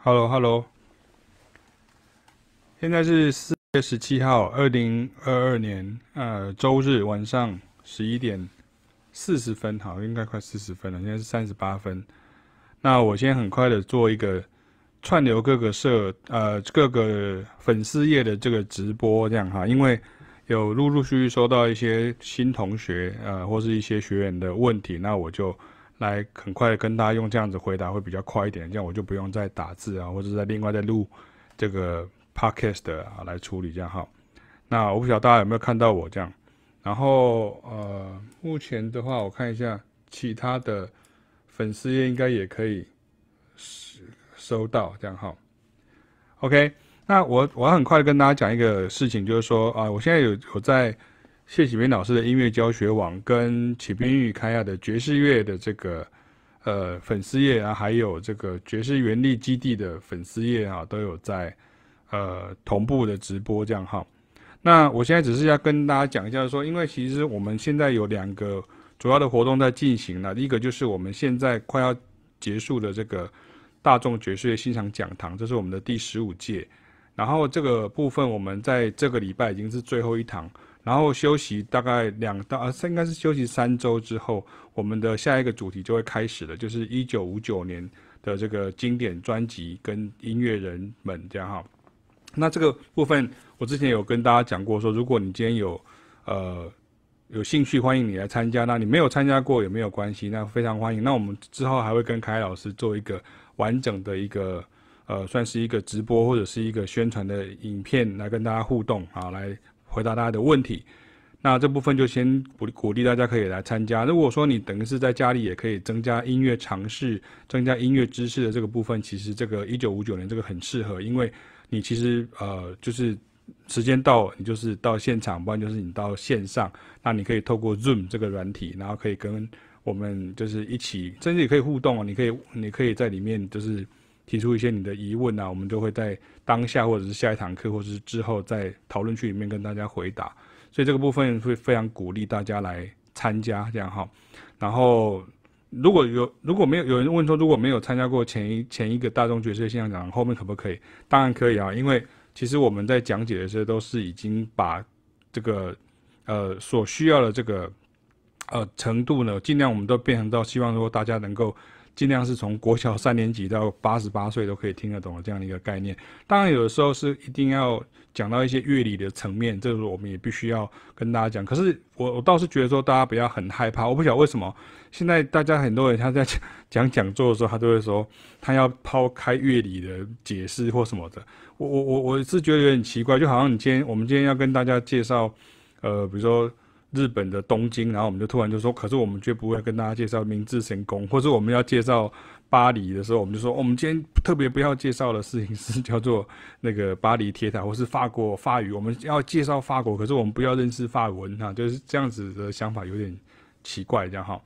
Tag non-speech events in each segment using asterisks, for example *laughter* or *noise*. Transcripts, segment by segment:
Hello，Hello，现在是四月十七号，二零二二年，呃，周日晚上十一点四十分，好，应该快四十分了，现在是三十八分。那我先很快的做一个串流各个社，呃，各个粉丝页的这个直播，这样哈，因为有陆陆续续收到一些新同学，呃，或是一些学员的问题，那我就。来很快跟大家用这样子回答会比较快一点，这样我就不用再打字啊，或者再另外再录这个 podcast 啊来处理这样好。那我不晓得大家有没有看到我这样，然后呃，目前的话我看一下其他的粉丝页应该也可以收收到这样哈。OK，那我我很快跟大家讲一个事情，就是说啊，我现在有有在。谢启明老师的音乐教学网跟启明英语开亚的爵士乐的这个，呃粉丝页啊，还有这个爵士原力基地的粉丝页啊，都有在，呃同步的直播这样哈。那我现在只是要跟大家讲一下，说因为其实我们现在有两个主要的活动在进行了，第一个就是我们现在快要结束的这个大众爵士乐欣赏讲堂，这是我们的第十五届，然后这个部分我们在这个礼拜已经是最后一堂。然后休息大概两到呃，应该是休息三周之后，我们的下一个主题就会开始了，就是一九五九年的这个经典专辑跟音乐人们这样哈。那这个部分我之前有跟大家讲过，说如果你今天有呃有兴趣，欢迎你来参加。那你没有参加过也没有关系，那非常欢迎。那我们之后还会跟凯老师做一个完整的一个呃，算是一个直播或者是一个宣传的影片来跟大家互动啊，来。回答大家的问题，那这部分就先鼓鼓励大家可以来参加。如果说你等于是在家里，也可以增加音乐尝试，增加音乐知识的这个部分，其实这个一九五九年这个很适合，因为你其实呃就是时间到，你就是到现场，不然就是你到线上，那你可以透过 Zoom 这个软体，然后可以跟我们就是一起，甚至也可以互动啊，你可以你可以在里面就是。提出一些你的疑问啊，我们都会在当下或者是下一堂课，或者是之后在讨论区里面跟大家回答。所以这个部分会非常鼓励大家来参加，这样哈。然后如果有如果没有有人问说如果没有参加过前一前一个大众角色现象讲，后面可不可以？当然可以啊，因为其实我们在讲解的时候都是已经把这个呃所需要的这个呃程度呢，尽量我们都变成到希望说大家能够。尽量是从国小三年级到八十八岁都可以听得懂的这样的一个概念。当然，有的时候是一定要讲到一些乐理的层面，这个我们也必须要跟大家讲。可是，我我倒是觉得说，大家不要很害怕。我不晓得为什么现在大家很多人他在讲讲讲座的时候，他都会说他要抛开乐理的解释或什么的。我我我我是觉得有点奇怪，就好像你今天我们今天要跟大家介绍，呃，比如说。日本的东京，然后我们就突然就说，可是我们绝不会跟大家介绍明治神宫，*laughs* 或是我们要介绍巴黎的时候，我们就说，我们今天特别不要介绍的事情是叫做那个巴黎铁塔，或是法国法语。我们要介绍法国，可是我们不要认识法文哈，就是这样子的想法有点奇怪，这样哈。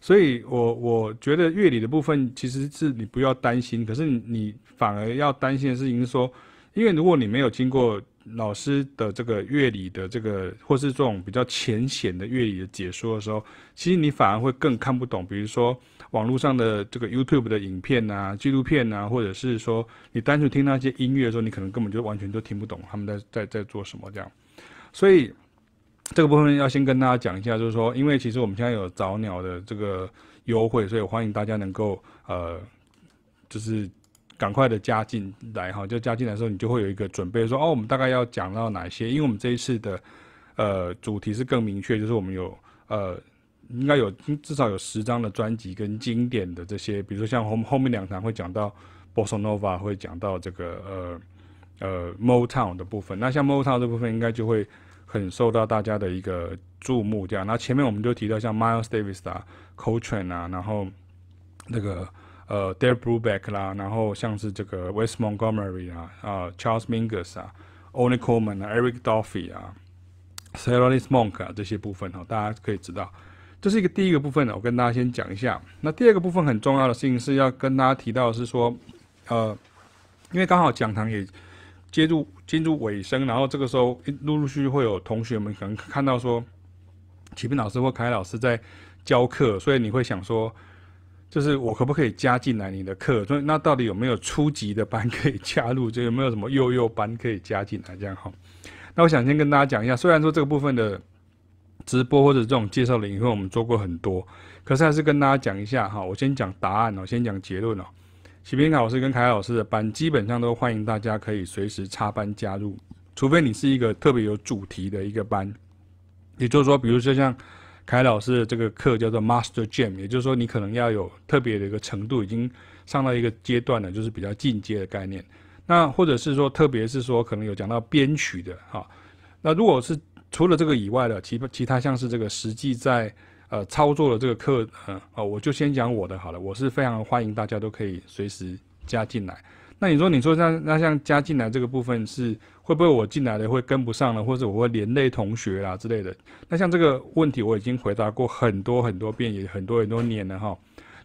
所以，我我觉得乐理的部分其实是你不要担心，可是你反而要担心的事情是说，因为如果你没有经过。老师的这个乐理的这个，或是这种比较浅显的乐理的解说的时候，其实你反而会更看不懂。比如说网络上的这个 YouTube 的影片呐、纪录片呐，或者是说你单纯听那些音乐的时候，你可能根本就完全都听不懂他们在在在做什么这样。所以这个部分要先跟大家讲一下，就是说，因为其实我们现在有早鸟的这个优惠，所以欢迎大家能够呃，就是。赶快的加进来哈，就加进来的时候，你就会有一个准备，说哦，我们大概要讲到哪些？因为我们这一次的，呃，主题是更明确，就是我们有呃，应该有至少有十张的专辑跟经典的这些，比如说像后后面两堂会讲到 bossanova，会讲到这个呃呃 Motown 的部分。那像 Motown 这部分应该就会很受到大家的一个注目这样。那前面我们就提到像 Miles Davis 啊，Coltrane 啊，然后那个。呃 d e r e Bruback 啦，然后像是这个 West Montgomery 啊，啊 Charles Mingus 啊，Oney Coleman 啊，Eric d o f p h y 啊 s a l o r s m o n k 啊这些部分哈，大家可以知道，这是一个第一个部分呢。我跟大家先讲一下。那第二个部分很重要的事情是要跟大家提到是说，呃，因为刚好讲堂也进入进入尾声，然后这个时候陆陆续续会有同学们可能看到说，启斌老师或凯老师在教课，所以你会想说。就是我可不可以加进来你的课？所以那到底有没有初级的班可以加入？就有没有什么幼幼班可以加进来这样哈？那我想先跟大家讲一下，虽然说这个部分的直播或者这种介绍领，以后我们做过很多，可是还是跟大家讲一下哈。我先讲答案哦，先讲结论哦。启平老师跟凯老师的班基本上都欢迎大家可以随时插班加入，除非你是一个特别有主题的一个班，也就是说，比如说像。凯老师的这个课叫做 Master Jam，也就是说，你可能要有特别的一个程度，已经上到一个阶段了，就是比较进阶的概念。那或者是说，特别是说，可能有讲到编曲的哈。那如果是除了这个以外的，其其他像是这个实际在呃操作的这个课，嗯，哦，我就先讲我的好了。我是非常欢迎大家都可以随时加进来。那你说，你说像那像加进来这个部分是会不会我进来的会跟不上了，或者我会连累同学啊之类的？那像这个问题我已经回答过很多很多遍，也很多很多年了哈。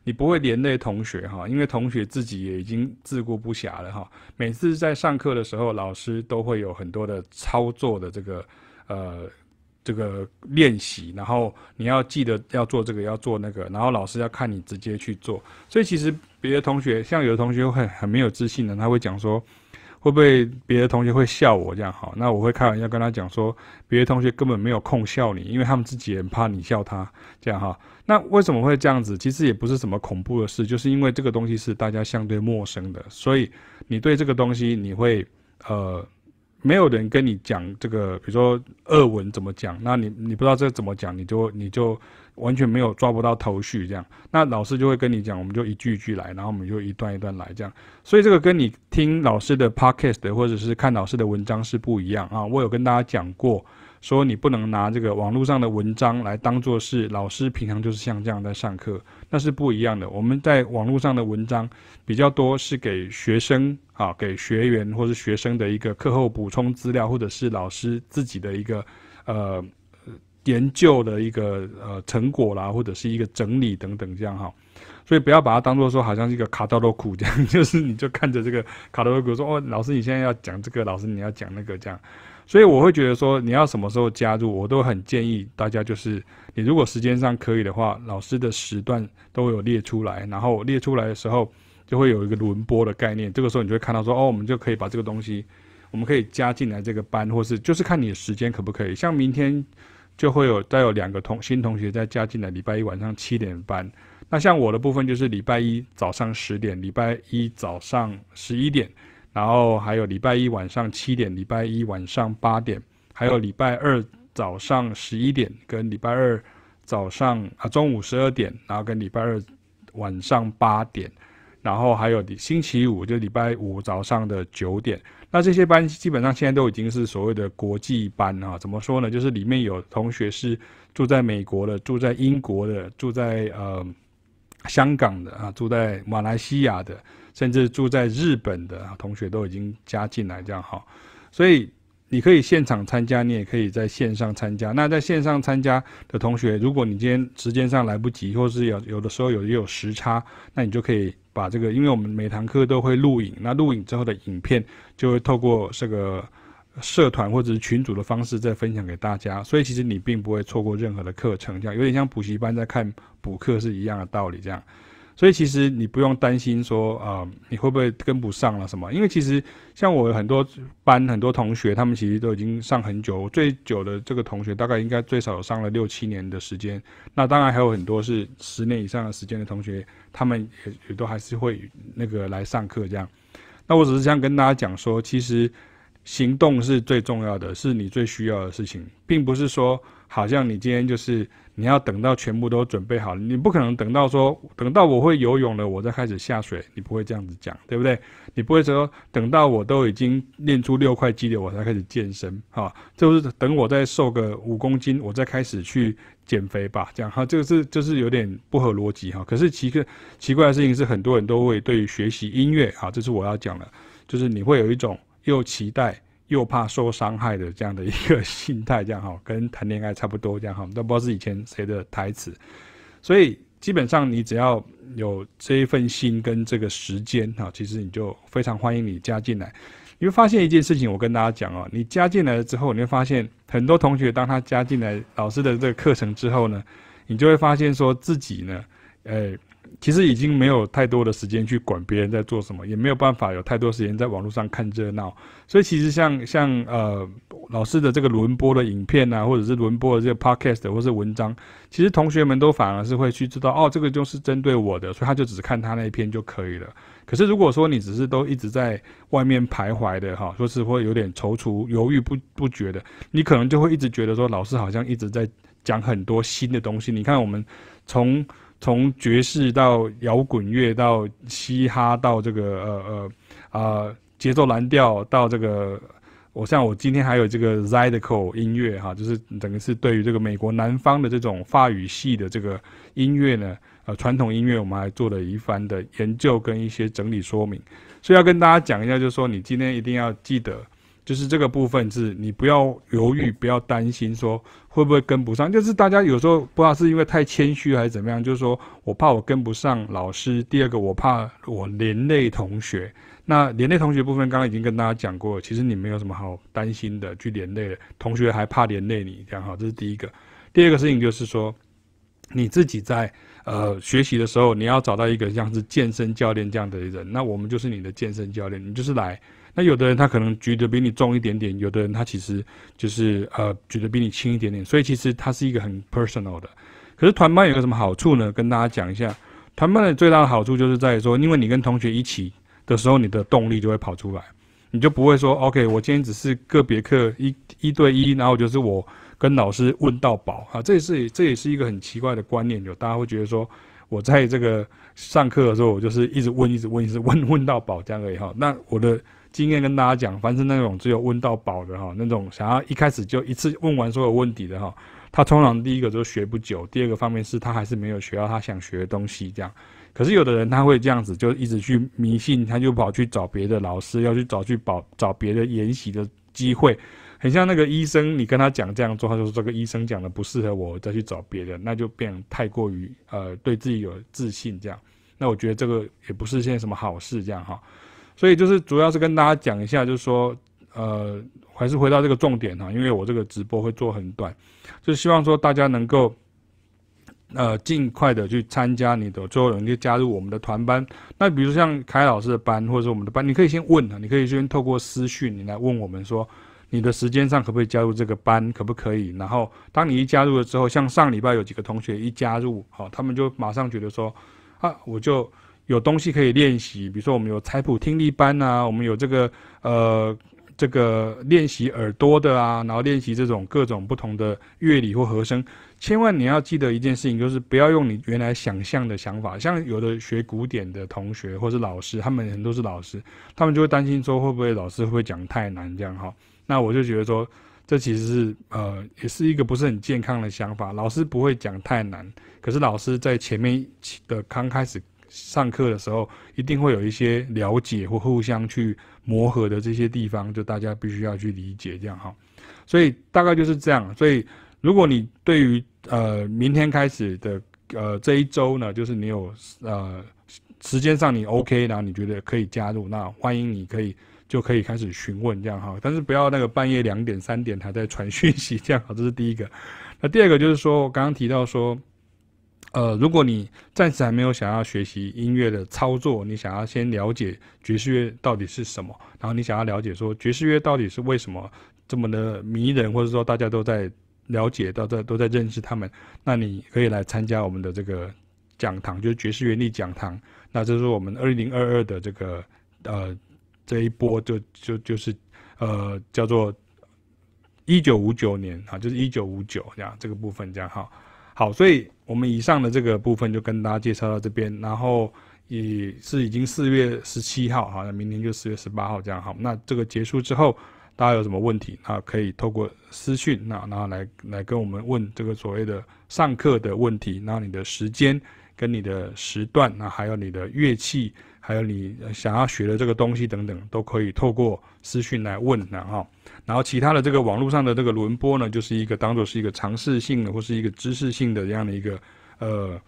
你不会连累同学哈，因为同学自己也已经自顾不暇了哈。每次在上课的时候，老师都会有很多的操作的这个呃。这个练习，然后你要记得要做这个，要做那个，然后老师要看你直接去做。所以其实别的同学，像有的同学会很没有自信的，他会讲说，会不会别的同学会笑我这样哈？那我会开玩笑跟他讲说，别的同学根本没有空笑你，因为他们自己也怕你笑他这样哈。那为什么会这样子？其实也不是什么恐怖的事，就是因为这个东西是大家相对陌生的，所以你对这个东西你会呃。没有人跟你讲这个，比如说俄文怎么讲，那你你不知道这怎么讲，你就你就完全没有抓不到头绪这样。那老师就会跟你讲，我们就一句一句来，然后我们就一段一段来这样。所以这个跟你听老师的 podcast 或者是看老师的文章是不一样啊。我有跟大家讲过。说你不能拿这个网络上的文章来当做是老师平常就是像这样在上课，那是不一样的。我们在网络上的文章比较多是给学生啊，给学员或是学生的一个课后补充资料，或者是老师自己的一个呃研究的一个呃成果啦，或者是一个整理等等这样哈。所以不要把它当做说好像是一个卡德的苦这样，*laughs* 就是你就看着这个卡德的苦说哦，老师你现在要讲这个，老师你要讲那个这样。所以我会觉得说，你要什么时候加入，我都很建议大家就是，你如果时间上可以的话，老师的时段都有列出来，然后列出来的时候，就会有一个轮播的概念。这个时候你就会看到说，哦，我们就可以把这个东西，我们可以加进来这个班，或是就是看你时间可不可以。像明天就会有再有两个同新同学再加进来，礼拜一晚上七点班。那像我的部分就是礼拜一早上十点，礼拜一早上十一点。然后还有礼拜一晚上七点，礼拜一晚上八点，还有礼拜二早上十一点，跟礼拜二早上啊中午十二点，然后跟礼拜二晚上八点，然后还有星期五就礼拜五早上的九点。那这些班基本上现在都已经是所谓的国际班啊，怎么说呢？就是里面有同学是住在美国的，住在英国的，住在嗯。香港的啊，住在马来西亚的，甚至住在日本的同学都已经加进来这样哈，所以你可以现场参加，你也可以在线上参加。那在线上参加的同学，如果你今天时间上来不及，或是有有的时候有有时差，那你就可以把这个，因为我们每堂课都会录影，那录影之后的影片就会透过这个。社团或者是群组的方式再分享给大家，所以其实你并不会错过任何的课程，这样有点像补习班在看补课是一样的道理这样，所以其实你不用担心说啊你会不会跟不上了什么，因为其实像我很多班很多同学，他们其实都已经上很久，最久的这个同学大概应该最少上了六七年的时间，那当然还有很多是十年以上的时间的同学，他们也也都还是会那个来上课这样，那我只是想跟大家讲说其实。行动是最重要的是你最需要的事情，并不是说好像你今天就是你要等到全部都准备好你不可能等到说等到我会游泳了，我再开始下水，你不会这样子讲，对不对？你不会说等到我都已经练出六块肌肉，我才开始健身，哈，就是等我再瘦个五公斤，我再开始去减肥吧，这样哈，这个是就是有点不合逻辑哈。可是奇怪奇怪的事情是，很多人都会对于学习音乐，哈，这是我要讲的，就是你会有一种。又期待又怕受伤害的这样的一个 *laughs* 心态，这样哈，跟谈恋爱差不多，这样哈，都不知道是以前谁的台词。所以基本上你只要有这一份心跟这个时间哈，其实你就非常欢迎你加进来。你会发现一件事情，我跟大家讲哦，你加进来了之后，你会发现很多同学当他加进来老师的这个课程之后呢，你就会发现说自己呢，呃。其实已经没有太多的时间去管别人在做什么，也没有办法有太多时间在网络上看热闹。所以其实像像呃老师的这个轮播的影片啊，或者是轮播的这个 podcast 或是文章，其实同学们都反而是会去知道哦，这个就是针对我的，所以他就只看他那一篇就可以了。可是如果说你只是都一直在外面徘徊的哈，说是会有点踌躇犹豫不不决的，你可能就会一直觉得说老师好像一直在讲很多新的东西。你看我们从。从爵士到摇滚乐，到嘻哈，到这个呃呃啊节奏蓝调，到这个我像我今天还有这个 Zydeco 音乐哈，就是整个是对于这个美国南方的这种法语系的这个音乐呢，呃传统音乐，我们还做了一番的研究跟一些整理说明，所以要跟大家讲一下，就是说你今天一定要记得。就是这个部分是你不要犹豫，不要担心说会不会跟不上。就是大家有时候不知道是因为太谦虚还是怎么样，就是说我怕我跟不上老师。第二个，我怕我连累同学。那连累同学部分，刚刚已经跟大家讲过，其实你没有什么好担心的去连累了同学，还怕连累你，这样哈，这是第一个。第二个事情就是说，你自己在呃学习的时候，你要找到一个像是健身教练这样的人，那我们就是你的健身教练，你就是来。那有的人他可能举得比你重一点点，有的人他其实就是呃举得比你轻一点点，所以其实它是一个很 personal 的。可是团班有个什么好处呢？跟大家讲一下，团班的最大的好处就是在说，因为你跟同学一起的时候，你的动力就会跑出来，你就不会说 OK，我今天只是个别课一一对一，然后就是我跟老师问到饱啊，这也是这也是一个很奇怪的观念，有大家会觉得说我在这个上课的时候，我就是一直问，一直问，一直问问到饱这样而已哈。那我的。经验跟大家讲，凡是那种只有问到饱的哈，那种想要一开始就一次问完所有问题的哈，他通常第一个就学不久，第二个方面是他还是没有学到他想学的东西这样。可是有的人他会这样子，就一直去迷信，他就跑去找别的老师，要去找去保找别的研习的机会，很像那个医生，你跟他讲这样做，他说这个医生讲的不适合我，再去找别的，那就变太过于呃对自己有自信这样。那我觉得这个也不是现在什么好事这样哈。所以就是主要是跟大家讲一下，就是说，呃，还是回到这个重点哈，因为我这个直播会做很短，就希望说大家能够，呃，尽快的去参加你的，最后能去加入我们的团班。那比如像凯老师的班，或者是我们的班，你可以先问啊，你可以先透过私讯你来问我们说，你的时间上可不可以加入这个班，可不可以？然后当你一加入了之后，像上礼拜有几个同学一加入，好，他们就马上觉得说，啊，我就。有东西可以练习，比如说我们有彩谱听力班啊，我们有这个呃这个练习耳朵的啊，然后练习这种各种不同的乐理或和声。千万你要记得一件事情，就是不要用你原来想象的想法。像有的学古典的同学或者老师，他们很多是老师，他们就会担心说会不会老师会讲太难这样哈。那我就觉得说，这其实是呃也是一个不是很健康的想法。老师不会讲太难，可是老师在前面的刚开始。上课的时候一定会有一些了解或互相去磨合的这些地方，就大家必须要去理解这样哈。所以大概就是这样。所以如果你对于呃明天开始的呃这一周呢，就是你有呃时间上你 OK，然后你觉得可以加入，那欢迎你可以就可以开始询问这样哈。但是不要那个半夜两点三点还在传讯息这样哈，这是第一个。那第二个就是说我刚刚提到说。呃，如果你暂时还没有想要学习音乐的操作，你想要先了解爵士乐到底是什么，然后你想要了解说爵士乐到底是为什么这么的迷人，或者说大家都在了解到在都在认识他们，那你可以来参加我们的这个讲堂，就是爵士原地讲堂。那这是我们二零二二的这个呃这一波就就就是呃叫做一九五九年啊，就是一九五九这样这个部分这样哈好，所以。我们以上的这个部分就跟大家介绍到这边，然后也是已经四月十七号哈，那明天就四月十八号这样好。那这个结束之后，大家有什么问题，那可以透过私讯，那然后来来跟我们问这个所谓的上课的问题，然后你的时间跟你的时段，那还有你的乐器。还有你想要学的这个东西等等，都可以透过私讯来问，的哈。然后其他的这个网络上的这个轮播呢，就是一个当做是一个尝试性的或是一个知识性的这样的一个呃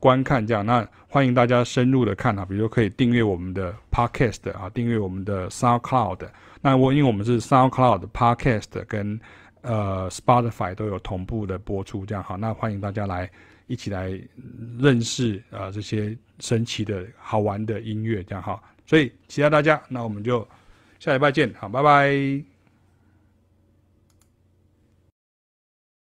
观看这样。那欢迎大家深入的看啊，比如说可以订阅我们的 Podcast 啊，订阅我们的 SoundCloud。那我因为我们是 SoundCloud、Podcast 跟呃 Spotify 都有同步的播出这样，好，那欢迎大家来。一起来认识啊这些神奇的好玩的音乐，这样哈。所以期待大家，那我们就下礼拜见，好，拜拜。